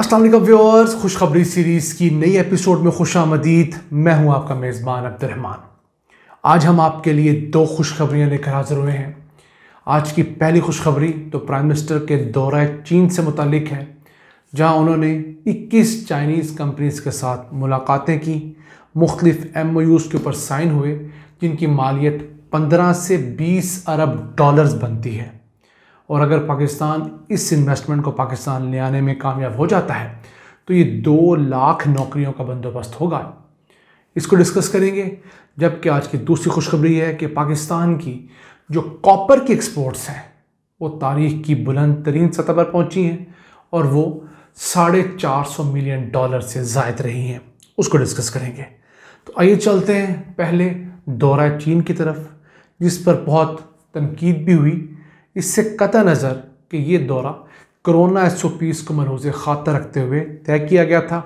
Aslam viewers खुशखबरी series की नई एपिसोड में खुश आमदीद मैं हूं आपका मेज़बान अब्दुलरहमान आज हम आपके लिए दो खुशखबरियां लेकर हाजिर हुए हैं आज की पहली खुशखबरी तो प्राइम मिनिस्टर के दौरा चीन से मुतलिक है जहां उन्होंने 21 चाइनीज़ कंपनीज़ के साथ मुलाकातें की मुख्तफ एम के ऊपर साइन हुए जिनकी मालियत पंद्रह से बीस अरब डॉलर्स बनती है और अगर पाकिस्तान इस इन्वेस्टमेंट को पाकिस्तान ले आने में कामयाब हो जाता है तो ये दो लाख नौकरियों का बंदोबस्त होगा इसको डिस्कस करेंगे जबकि आज की दूसरी खुशखबरी है कि पाकिस्तान की जो कॉपर की एक्सपोर्ट्स हैं वो तारीख की बुलंद तरीन सतह पर पहुँची हैं और वो साढ़े चार सौ मिलियन डॉलर से जायद रही हैं उसको डिस्कस करेंगे तो आइए चलते हैं पहले दौरा चीन की तरफ जिस पर बहुत तनकीद भी हुई इससे कत नज़र कि ये दौरा कोरोना एस ओ पीस को मनोज ख़ातर रखते हुए तय किया गया था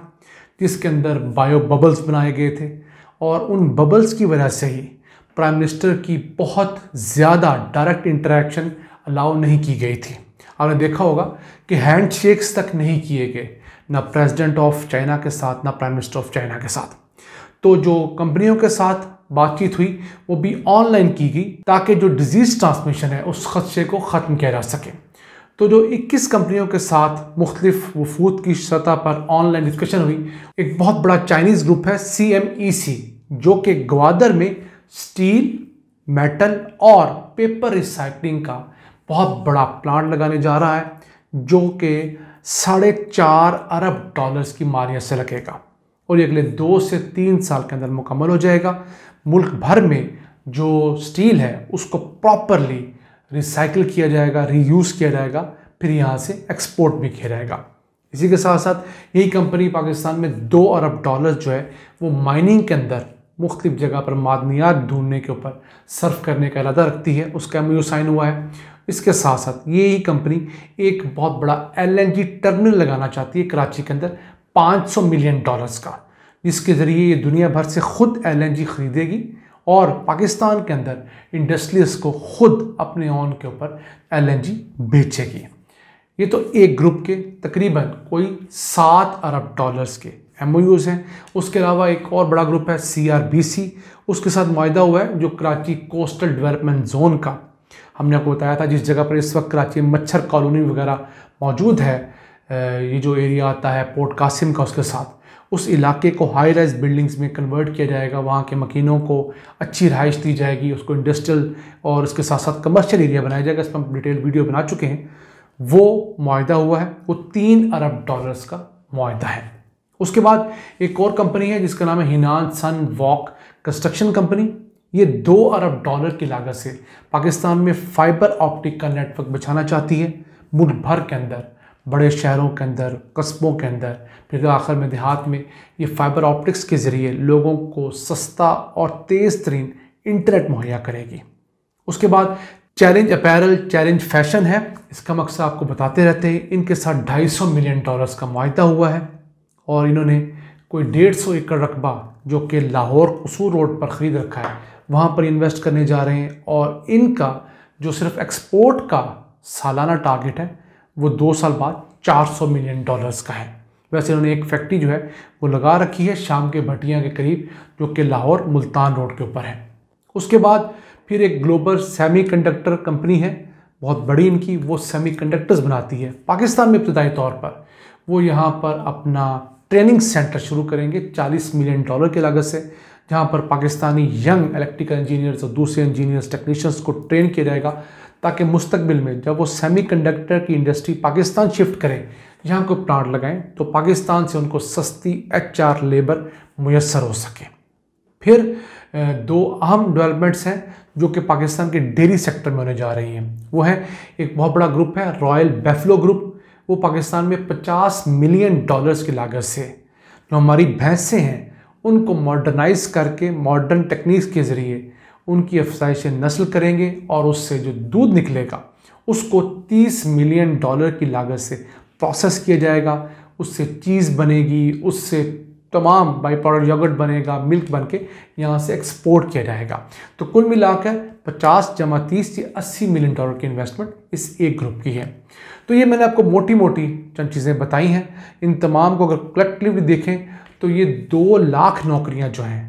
जिसके अंदर बायो बबल्स बनाए गए थे और उन बबल्स की वजह से ही प्राइम मिनिस्टर की बहुत ज़्यादा डायरेक्ट इंटरेक्शन अलाउ नहीं की गई थी आपने देखा होगा कि हैंड शेक्स तक नहीं किए गए ना प्रेसिडेंट ऑफ चाइना के साथ ना प्राइम मिनिस्टर ऑफ चाइना के साथ तो जो कंपनियों के साथ बातचीत हुई वो भी ऑनलाइन की गई ताकि जो डिजीज़ ट्रांसमिशन है उस खदशे को ख़त्म किया जा सके तो जो 21 कंपनियों के साथ मुख्तलिफ वफूद की सतह पर ऑनलाइन डिस्कशन हुई एक बहुत बड़ा चाइनीज़ ग्रुप है सी एम ई सी जो कि ग्वादर में स्टील मेटल और पेपर रिसाइकलिंग का बहुत बड़ा प्लांट लगाने जा रहा है जो कि साढ़े चार अरब डॉलर्स की मारियत से लगेगा और ये अगले दो से तीन साल के अंदर मुकम्मल हो जाएगा मुल्क भर में जो स्टील है उसको प्रॉपरली रिसाइकिल किया जाएगा रीयूज़ किया जाएगा फिर यहाँ से एक्सपोर्ट भी किया जाएगा इसी के साथ साथ यही कंपनी पाकिस्तान में दो अरब डॉलर जो है वो माइनिंग के अंदर मुख्तलिफ जगह पर मादनियात ढूंढने के ऊपर सर्व करने का इरादा रखती है उसका एम साइन हुआ है इसके साथ साथ ये ही कंपनी एक बहुत बड़ा एल टर्मिनल लगाना चाहती है कराची के अंदर 500 मिलियन डॉलर्स का जिसके ज़रिए ये दुनिया भर से खुद एलएनजी ख़रीदेगी और पाकिस्तान के अंदर इंडस्ट्रीज को खुद अपने ऑन के ऊपर एलएनजी बेचेगी ये तो एक ग्रुप के तकरीबन कोई सात अरब डॉलर्स के एम हैं उसके अलावा एक और बड़ा ग्रुप है सी उसके साथ माहा हुआ है जो कराची कोस्टल डेवलपमेंट जोन का हमने आपको बताया था जिस जगह पर इस वक्त कराची में मच्छर कॉलोनी वगैरह मौजूद है ये जो एरिया आता है पोर्ट कासिम का उसके साथ उस इलाके को हाई राइज बिल्डिंग्स में कन्वर्ट किया जाएगा वहाँ के मकीनों को अच्छी रहाइश दी जाएगी उसको इंडस्ट्रियल और उसके साथ साथ कमर्शियल एरिया बनाया जाएगा इस पर हम डिटेल वीडियो बना चुके हैं वो माहा हुआ है वो तीन अरब डॉलर्स का माहा है उसके बाद एक और कंपनी है जिसका नाम है Henan Sun Walk construction company ये दो अरब डॉलर की लागत से पाकिस्तान में फाइबर ऑप्टिक का नेटवर्क बिछाना चाहती है मुल्क भर के अंदर बड़े शहरों के अंदर कस्बों के अंदर फिर आखिर में देहात में ये फाइबर ऑप्टिक्स के ज़रिए लोगों को सस्ता और तेज़ तरीन इंटरनेट मुहैया करेगी उसके बाद चैलेंज अपैरल चैलेंज फैशन है इसका मकसद आपको बताते रहते हैं इनके साथ 250 मिलियन डॉलर्स का माहा हुआ है और इन्होंने कोई डेढ़ सौ एकड़ रकबा जो कि लाहौर कसूर रोड पर ख़रीद रखा है वहाँ पर इन्वेस्ट करने जा रहे हैं और इनका जो सिर्फ एक्सपोर्ट का सालाना टारगेट है वो दो साल बाद 400 मिलियन डॉलर्स का है वैसे इन्होंने एक फैक्ट्री जो है वो लगा रखी है शाम के भटिया के करीब जो कि लाहौर मुल्तान रोड के ऊपर है उसके बाद फिर एक ग्लोबल सेमीकंडक्टर कंपनी है बहुत बड़ी इनकी वो सेमीकंडक्टर्स बनाती है पाकिस्तान में इब्तदाई तौर पर वो यहाँ पर अपना ट्रेनिंग सेंटर शुरू करेंगे 40 मिलियन डॉलर की लागत से यहाँ पर पाकिस्तानी यंग इलेक्ट्रिकल इंजीनियर्स और दूसरे इंजीनियर्स टेक्नीशियंस को ट्रेन किया जाएगा ताकि मुस्तबिल में जब वो सेमीकंडक्टर की इंडस्ट्री पाकिस्तान शिफ्ट करें यहाँ को प्लांट लगाएं तो पाकिस्तान से उनको सस्ती एच लेबर मैसर हो सके फिर दो अहम डेवलपमेंट्स हैं जो कि पाकिस्तान के डेयरी सेक्टर में होने जा रही हैं वो है एक बहुत बड़ा ग्रुप है रॉयल बेफलो ग्रुप वो पाकिस्तान में पचास मिलियन डॉलर्स की लागत से जो हमारी भैंसें हैं उनको मॉडर्नाइज करके मॉडर्न टेक्निक्स के ज़रिए उनकी अफसाइश नस्ल करेंगे और उससे जो दूध निकलेगा उसको 30 मिलियन डॉलर की लागत से प्रोसेस किया जाएगा उससे चीज़ बनेगी उससे तमाम बाई पाउडर योगर्ट बनेगा मिल्क बन के यहाँ से एक्सपोर्ट किया जाएगा तो कुल मिलाकर पचास जमा तीस से अस्सी मिलियन डॉलर की इन्वेस्टमेंट इस एक ग्रुप की है तो ये मैंने आपको मोटी मोटी चंद चीज़ें बताई हैं इन तमाम को अगर कलेक्टिवली देखें तो ये दो लाख नौकरियां जो हैं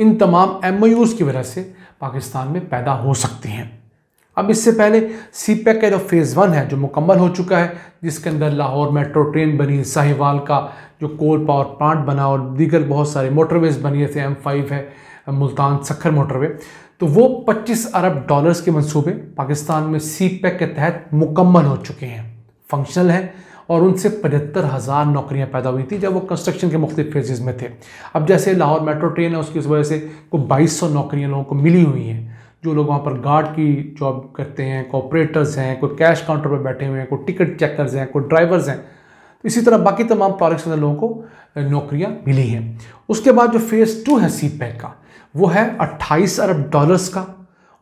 इन तमाम एम की वजह से पाकिस्तान में पैदा हो सकती हैं अब इससे पहले सी पैक e का जो फेज़ वन है जो मुकम्मल हो चुका है जिसके अंदर लाहौर मेट्रो ट्रेन बनी साहिवाल का जो कोल पावर प्लांट बना और दीगर बहुत सारे मोटरवेज़ बनी जैसे एम फाइव है मुल्तान सखर मोटरवे तो वो 25 अरब डॉलर्स के मंसूबे पाकिस्तान में सी पैक e के तहत मुकम्मल हो चुके हैं फंक्शनल हैं और उनसे पचहत्तर हज़ार नौकरियाँ पैदा हुई थी जब वो कंस्ट्रक्शन के मुख्त फेजेज़ में थे अब जैसे लाहौर मेट्रो ट्रेन है उसकी वजह से को बाईस सौ नौकरियाँ लोगों को मिली हुई हैं जो लोग वहाँ पर गार्ड की जॉब करते हैं कोऑपरेटर्स हैं कोई कैश काउंटर पर बैठे हुए हैं कोई टिकट चेकर्स हैं कोई ड्राइवर्स हैं तो इसी तरह बाकी तमाम प्रोडक्ट्स में लोगों को नौकरियां मिली हैं उसके बाद जो फेज़ टू है सी पैक e का वो है अट्ठाईस अरब डॉलर्स का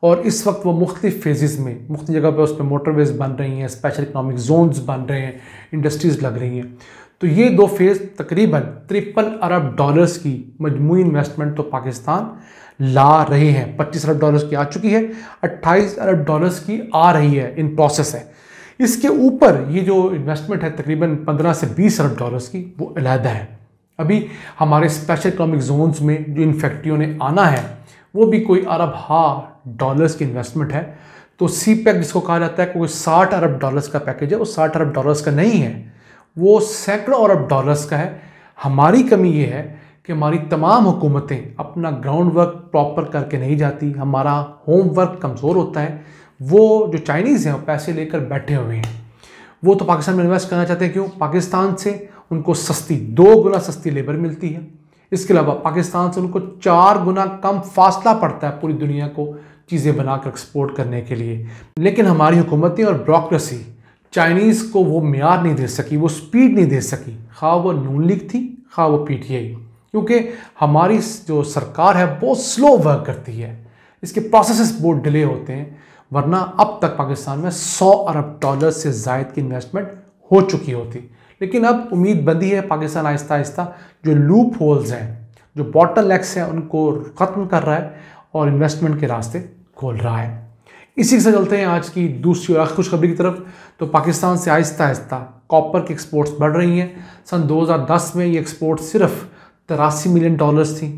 और इस वक्त वो मुख्त फेजेस में मुख्त जगह पर उस पर मोटरवेज बन रही हैं स्पेशल इकनॉमिक जोन्स बन रहे हैं इंडस्ट्रीज़ लग रही हैं तो ये दो फेज़ तकरीबन तिरपन अरब डॉलर्स की मजमू इन्वेस्टमेंट तो पाकिस्तान ला रहे हैं 25 अरब डॉलर्स की आ चुकी है 28 अरब डॉलर्स की आ रही है इन प्रोसेस है इसके ऊपर ये जो इन्वेस्टमेंट है तकरीबन 15 से 20 अरब डॉलर्स की वो अलहदा है अभी हमारे स्पेशल इकोनॉमिक जोन्स में जो इन फैक्ट्रियों ने आना है वो भी कोई अरब हा डॉलर्स की इन्वेस्टमेंट है तो सी पैक e जिसको कहा जाता है कोई साठ अरब डॉलर्स का पैकेज है वो साठ अरब डॉलर्स का नहीं है वो सैकड़ों अरब डॉलर्स का है हमारी कमी ये है कि हमारी तमाम हुकूमतें अपना ग्राउंड वर्क प्रॉपर करके नहीं जाती हमारा होमवर्क कमज़ोर होता है वो जो चाइनीज़ हैं वो पैसे लेकर बैठे हुए हैं वो तो पाकिस्तान में इन्वेस्ट करना चाहते हैं क्यों पाकिस्तान से उनको सस्ती दो गुना सस्ती लेबर मिलती है इसके अलावा पाकिस्तान से उनको चार गुना कम फासला पड़ता है पूरी दुनिया को चीज़ें बनाकर एक्सपोर्ट करने के लिए लेकिन हमारी हुकूमतें और ब्रोक्रेसी चाइनीज़ को वो मैार नहीं दे सकी वो स्पीड नहीं दे सकी खा वो नून लीग थी खा वो पी टी आई क्योंकि हमारी जो सरकार है बहुत स्लो वर्क करती है इसके प्रोसेस बहुत डिले होते हैं वरना अब तक पाकिस्तान में 100 अरब डॉलर से जायद की इन्वेस्टमेंट हो चुकी होती लेकिन अब उम्मीद बंधी है पाकिस्तान आहिस्ता आहिस्ता जो लूप होल्स हैं जो बॉटल लैक्स हैं उनको ख़त्म कर रहा है और इन्वेस्टमेंट के रास्ते खोल रहा है इसी से चलते हैं आज की दूसरी और खुशखबरी की तरफ तो पाकिस्तान से आहिस्ता आहिस्ता कॉपर की एक्सपोर्ट्स बढ़ रही हैं सन 2010 में ये एक्सपोर्ट सिर्फ तिरासी मिलियन डॉलर्स थी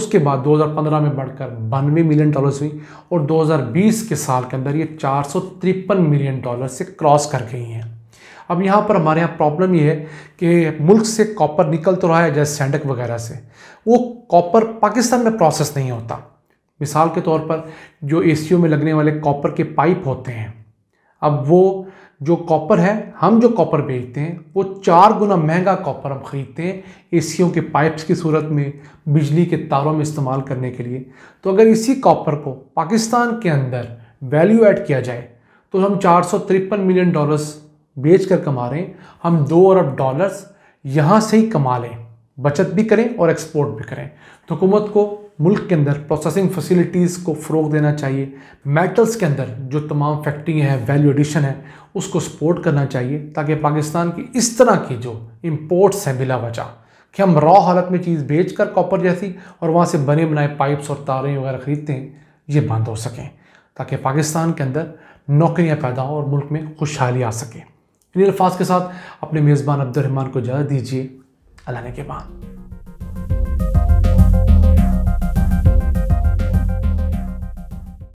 उसके बाद 2015 में बढ़कर बानवे मिलियन डॉलर्स हुई और 2020 के साल के अंदर ये चार मिलियन डॉलर से क्रॉस कर गई हैं अब यहाँ पर हमारे यहाँ प्रॉब्लम ये है कि मुल्क से कॉपर निकल तो रहा है जैसे सेंडक वगैरह से वो कॉपर पाकिस्तान में प्रोसेस नहीं होता मिसाल के तौर पर जो ए में लगने वाले कॉपर के पाइप होते हैं अब वो जो कॉपर है हम जो कॉपर बेचते हैं वो चार गुना महंगा कॉपर हम ख़रीदते हैं एसीओ के पाइप्स की सूरत में बिजली के तारों में इस्तेमाल करने के लिए तो अगर इसी कॉपर को पाकिस्तान के अंदर वैल्यू ऐड किया जाए तो हम चार मिलियन डॉलर्स बेच कर कमा रहे हैं हम दो अरब डॉलर्स यहाँ से ही कमा लें बचत भी करें और एक्सपोर्ट भी करें तो हुकूमत को मुल्क के अंदर प्रोसेसिंग फैसिलिटीज़ को फ़रोग देना चाहिए मेटल्स के अंदर जो तमाम फैक्ट्री हैं वैल्यू एडिशन है उसको सपोर्ट करना चाहिए ताकि पाकिस्तान की इस तरह की जो इम्पोर्ट्स हैं बिला वजह कि हम रॉ हालत में चीज़ बेच कर कॉपर जैसी और वहाँ से बने बनाए पाइप्स और तारें वगैरह ख़रीदते हैं ये बंद हो सकें ताकि पाकिस्तान के अंदर नौकरियाँ पैदा हों और मुल्क में खुशहाली आ सके इन अल्फाज के साथ अपने मेज़बान अब्दुलरहमान को इजाज़त दीजिए अल्लाह के बाद